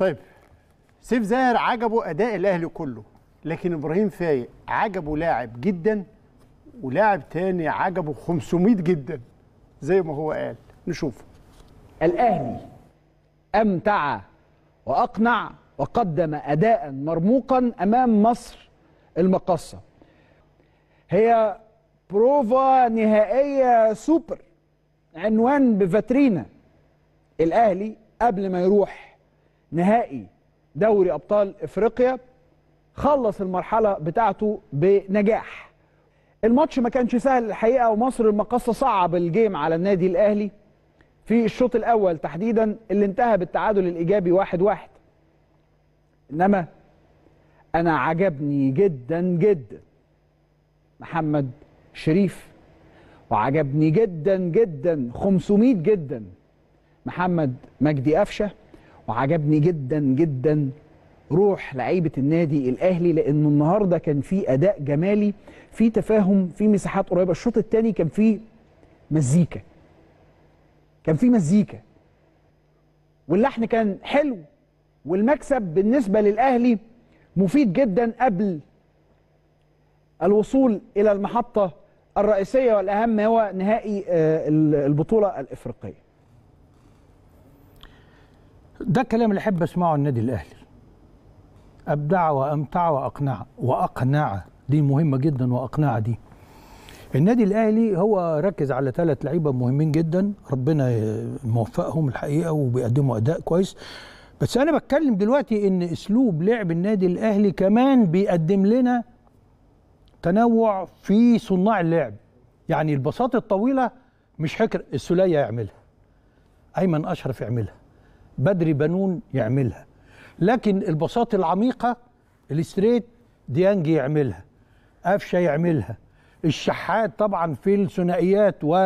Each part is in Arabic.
طيب سيف زاهر عجبه اداء الاهلي كله لكن ابراهيم فايق عجبه لاعب جدا ولاعب تاني عجبه 500 جدا زي ما هو قال نشوف الاهلي امتع واقنع وقدم اداء مرموقا امام مصر المقصه هي بروفا نهائيه سوبر عنوان بفاترينا الاهلي قبل ما يروح نهائي دوري ابطال افريقيا خلص المرحله بتاعته بنجاح الماتش ما كانش سهل الحقيقه ومصر المقصه صعب الجيم على النادي الاهلي في الشوط الاول تحديدا اللي انتهى بالتعادل الايجابي واحد واحد انما انا عجبني جدا جدا محمد شريف وعجبني جدا جدا 500 جدا محمد مجدي قفشه وعجبني جدا جدا روح لعيبه النادي الاهلي لانه النهارده كان في اداء جمالي في تفاهم في مساحات قريبه الشوط الثاني كان في مزيكا كان في مزيكا واللحن كان حلو والمكسب بالنسبه للاهلي مفيد جدا قبل الوصول الى المحطه الرئيسيه والاهم هو نهائي آه، البطوله الافريقيه ده الكلام اللي احب اسمعه النادي الاهلي ابدع وامتع واقنع واقنع دي مهمه جدا واقنع دي النادي الاهلي هو ركز على ثلاث لعيبه مهمين جدا ربنا موفقهم الحقيقه وبيقدموا اداء كويس بس انا بتكلم دلوقتي ان اسلوب لعب النادي الاهلي كمان بيقدم لنا تنوع في صناع اللعب يعني البساطه الطويله مش حكر السوليه يعملها ايمن اشرف يعملها بدري بنون يعملها لكن البساط العميقه الاستريت ديانج يعملها قفشه يعملها الشحات طبعا في الثنائيات و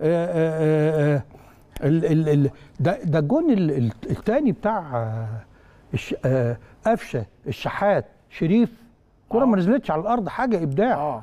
آه، آه، آه، ده ده الجون الثاني بتاع قفشه الشحات شريف كرة ما نزلتش على الارض حاجه ابداع آه.